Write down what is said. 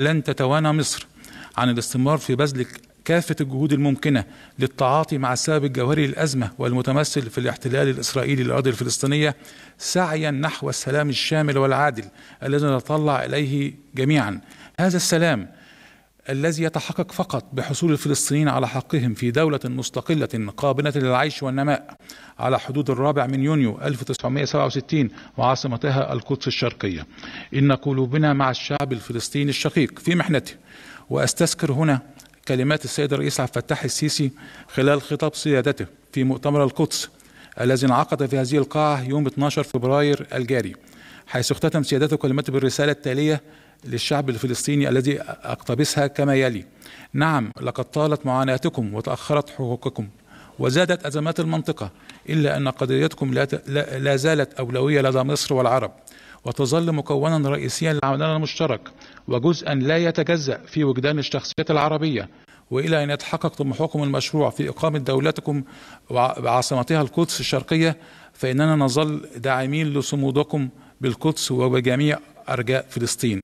لن تتوانى مصر عن الاستمرار في بذل كافة الجهود الممكنة للتعاطي مع السبب الجوهري للأزمة والمتمثل في الاحتلال الإسرائيلي للأرض الفلسطينية سعيا نحو السلام الشامل والعادل الذي نتطلع إليه جميعا هذا السلام الذي يتحقق فقط بحصول الفلسطينيين على حقهم في دولة مستقلة قابلة للعيش والنماء على حدود الرابع من يونيو 1967 وعاصمتها القدس الشرقية إن قلوبنا مع الشعب الفلسطيني الشقيق في محنته وأستذكر هنا كلمات السيد الرئيس عبد الفتاح السيسي خلال خطاب سيادته في مؤتمر القدس الذي انعقد في هذه القاعة يوم 12 فبراير الجاري حيث اختتم سيادته كلمته بالرسالة التالية للشعب الفلسطيني الذي أقتبسها كما يلي نعم لقد طالت معاناتكم وتأخرت حقوقكم وزادت أزمات المنطقة إلا أن قضيتكم لا, لا زالت أولوية لدى مصر والعرب وتظل مكونا رئيسيا لعملنا المشترك وجزءا لا يتجزأ في وجدان الشخصيات العربية وإلى أن يتحقق طموحكم المشروع في إقامة دولتكم بعاصمتها القدس الشرقية فإننا نظل داعمين لصمودكم بالقدس وبجميع أرجاء فلسطين